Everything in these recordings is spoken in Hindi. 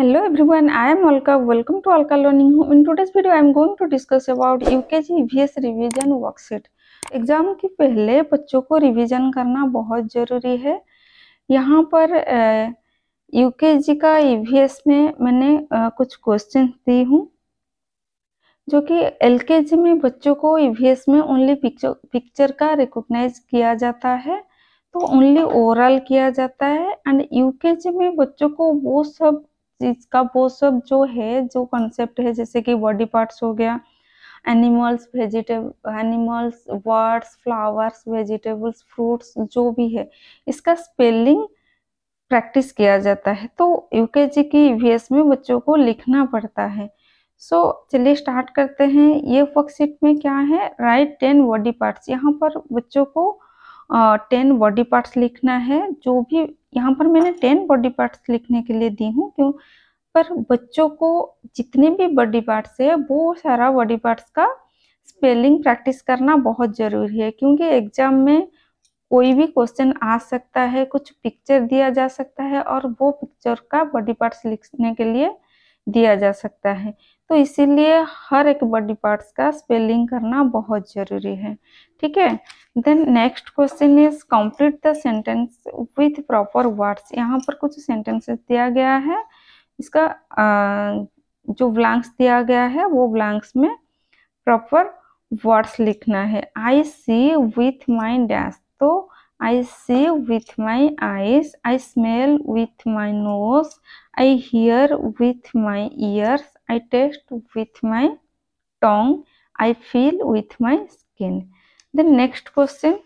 Hello everyone, I am Alka. Welcome to Alka Learning Home. In today's video, I am going to discuss about UKG EVS revision worksheet. Exam के पहले बच्चों को रिवीजन करना बहुत ज़रूरी है यहाँ पर यूकेजी का ईवीएस e में मैंने आ, कुछ क्वेश्चन दी हूँ जो कि एलकेजी में बच्चों को ईवीएस e में ओनली पिक्चर पिक्चर का रिकॉग्नाइज किया जाता है तो ओनली ओवरऑल किया जाता है एंड यूकेजी में बच्चों को वो सब का वो सब जो है जो कॉन्सेप्ट है जैसे कि बॉडी पार्ट्स हो गया animals vegetable animals words flowers vegetables fruits जो भी है इसका स्पेलिंग प्रैक्टिस किया जाता है तो यूकेजी की ईवीएस में बच्चों को लिखना पड़ता है सो so, चलिए स्टार्ट करते हैं ये वर्कशीट में क्या है राइट टेन बॉडी पार्ट्स यहाँ पर बच्चों को टेन बॉडी पार्ट्स लिखना है जो भी यहाँ पर मैंने टेन बॉडी पार्ट्स लिखने के लिए दी हूँ क्यों पर बच्चों को जितने भी बॉडी पार्ट्स है वो सारा बॉडी पार्ट्स का स्पेलिंग प्रैक्टिस करना बहुत ज़रूरी है क्योंकि एग्जाम में कोई भी क्वेश्चन आ सकता है कुछ पिक्चर दिया जा सकता है और वो पिक्चर का बॉडी पार्ट्स लिखने के लिए दिया जा सकता है तो इसीलिए हर एक बॉडी पार्ट्स का स्पेलिंग करना बहुत जरूरी है ठीक है then next question is complete the sentence with proper words यहाँ पर कुछ सेंटेंसेस दिया गया है इसका जो ब्लैंक्स दिया गया है वो ब्लैंक्स में प्रॉपर वर्ड्स लिखना है I see with mind dash तो I see with my eyes, I smell with my nose, I hear with my ears, I taste with my tongue, I feel with my skin. The next question.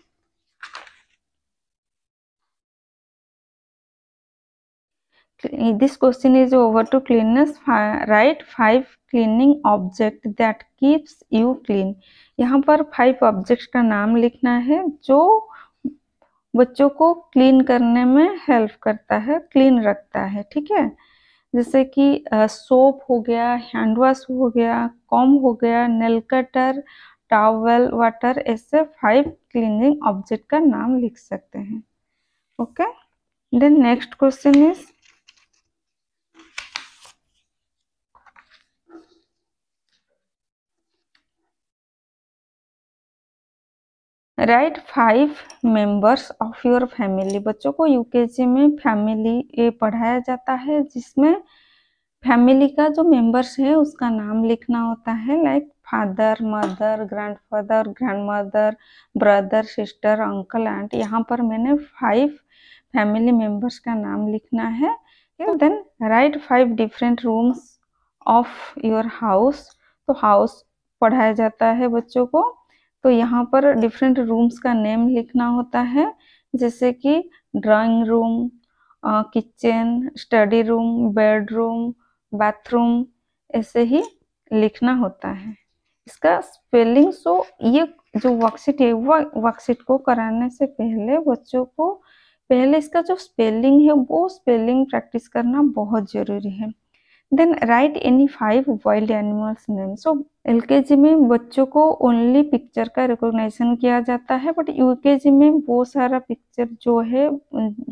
This question is over to cleanliness. Write five cleaning object that keeps you clean. यहाँ पर five objects का नाम लिखना है जो बच्चों को क्लीन करने में हेल्प करता है क्लीन रखता है ठीक है जैसे कि सोप हो गया हैंड वॉश हो गया कॉम हो गया नेल कटर टावल वाटर ऐसे फाइव क्लीनिंग ऑब्जेक्ट का नाम लिख सकते हैं okay then next question is write five members of your family बच्चों को यूकेजी में फैमिली पढ़ाया जाता है जिसमें फैमिली का जो मेंबर्स है उसका नाम लिखना होता है like father mother grandfather grandmother brother sister uncle aunt यहाँ पर मैंने फाइव फैमिली मेंबर्स का नाम लिखना है then write five different rooms of your house तो हाउस पढ़ाया जाता है बच्चों को तो यहाँ पर डिफरेंट रूम्स का नेम लिखना होता है जैसे कि drawing room kitchen study room bedroom bathroom ऐसे ही लिखना होता है इसका स्पेलिंग सो ये जो वर्कशीट है वह वर्कशीट को कराने से पहले बच्चों को पहले इसका जो स्पेलिंग है वो स्पेलिंग प्रैक्टिस करना बहुत ज़रूरी है then write any five wild animals name so L में बच्चों को ओनली पिक्चर का रिकॉग्नाइजेशन किया जाता है बट यूकेजी में वो सारा पिक्चर जो है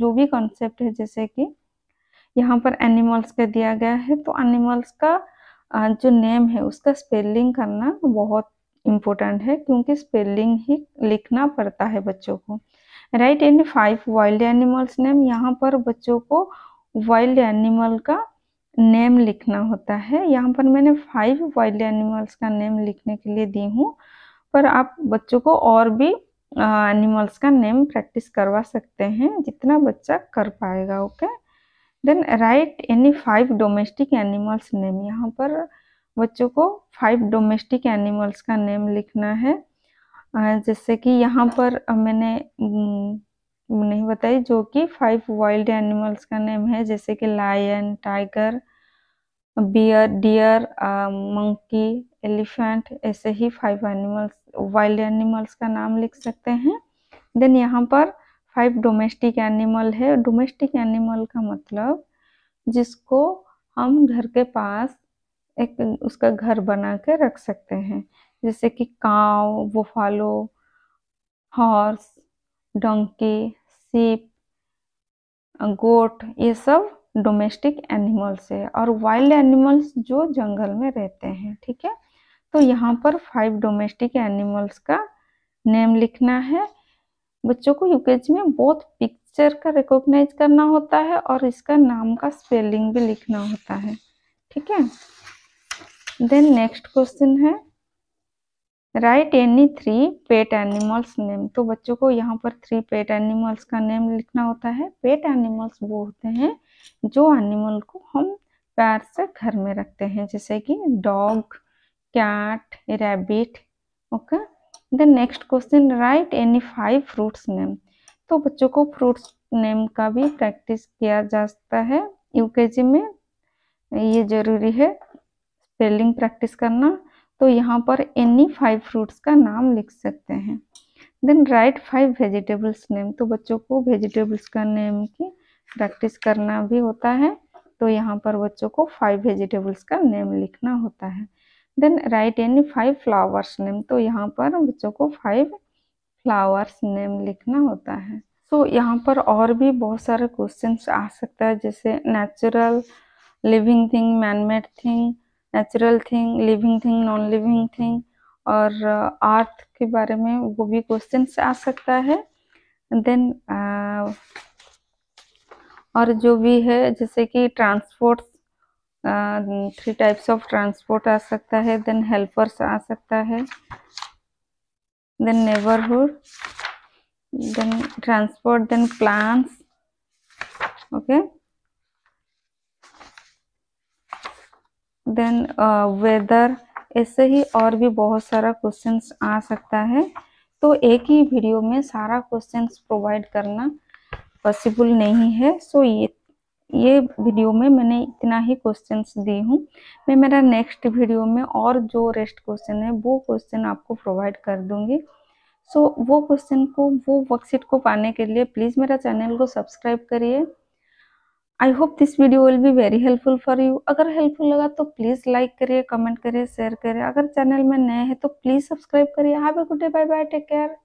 जो भी कॉन्सेप्ट है जैसे कि यहाँ पर एनिमल्स का दिया गया है तो एनिमल्स का जो नेम है उसका स्पेलिंग करना बहुत इम्पोर्टेंट है क्योंकि स्पेलिंग ही लिखना पड़ता है बच्चों को write any five wild animals name यहाँ पर बच्चों को वाइल्ड एनिमल का नेम लिखना होता है यहाँ पर मैंने फाइव वाइल्ड एनिमल्स का नेम लिखने के लिए दी हूँ पर आप बच्चों को और भी एनिमल्स का नेम प्रैक्टिस करवा सकते हैं जितना बच्चा कर पाएगा okay then write any five domestic animals name यहाँ पर बच्चों को फाइव डोमेस्टिक एनिमल्स का नेम लिखना है जैसे कि यहाँ पर मैंने नहीं बताई जो कि फाइव वाइल्ड एनिमल्स का नेम है जैसे कि lion tiger bear deer monkey elephant ऐसे ही फाइव एनिमल्स वाइल्ड एनिमल्स का नाम लिख सकते हैं देन यहाँ पर फाइव डोमेस्टिक एनिमल है डोमेस्टिक एनिमल का मतलब जिसको हम घर के पास एक उसका घर बना के रख सकते हैं जैसे कि काव बोफालो हॉर्स डंकी सीप गोट ये सब डोमेस्टिक एनिमल्स है और वाइल्ड एनिमल्स जो जंगल में रहते हैं ठीक है तो यहाँ पर फाइव डोमेस्टिक एनिमल्स का नेम लिखना है बच्चों को यूकेजी में बहुत पिक्चर का रिकॉग्नाइज करना होता है और इसका नाम का स्पेलिंग भी लिखना होता है ठीक है देन नेक्स्ट क्वेश्चन है write any three pet animals name तो बच्चों को यहाँ पर थ्री पेट एनिमल्स का नेम लिखना होता है पेट एनिमल्स वो होते हैं जो एनिमल को हम पैर से घर में रखते हैं जैसे कि dog cat rabbit okay then next question write any five fruits name तो बच्चों को फ्रूट्स नेम का भी प्रैक्टिस किया जा सकता है यूकेजी में ये जरूरी है स्पेलिंग प्रैक्टिस करना तो यहाँ पर एनी फाइव फ्रूट्स का नाम लिख सकते हैं then write five vegetables name तो बच्चों को वेजिटेबल्स का नेम की प्रैक्टिस करना भी होता है तो यहाँ पर बच्चों को फाइव वेजिटेबल्स का नेम लिखना होता है then write any five flowers name तो यहाँ पर बच्चों को फाइव फ्लावर्स नेम लिखना होता है तो यहाँ पर और भी बहुत सारे क्वेश्चन आ सकता है जैसे natural living thing manmade thing natural thing living thing non living thing और आर्थ के बारे में वो भी क्वेश्चन आ सकता है देन uh, और जो भी है जैसे कि transport three types of transport आ सकता है देन हेल्पर्स आ सकता है then neighbourhood then transport then plants okay okay? Then weather uh, ऐसे ही और भी बहुत सारा क्वेश्चंस आ सकता है तो एक ही वीडियो में सारा क्वेश्चंस प्रोवाइड करना पॉसिबल नहीं है सो so ये ये वीडियो में मैंने इतना ही क्वेश्चंस दी हूँ मैं मेरा नेक्स्ट वीडियो में और जो रेस्ट क्वेश्चन है वो क्वेश्चन आपको प्रोवाइड कर दूँगी सो so, वो क्वेश्चन को वो वर्कशीट को पाने के लिए प्लीज़ मेरा चैनल को सब्सक्राइब करिए I hope this video will be very helpful for you अगर हेल्पफुल लगा तो प्लीज़ लाइक करिए कमेंट करिए शेयर करिए अगर चैनल में नए हैं तो प्लीज़ सब्सक्राइब करिए have a good day bye bye take care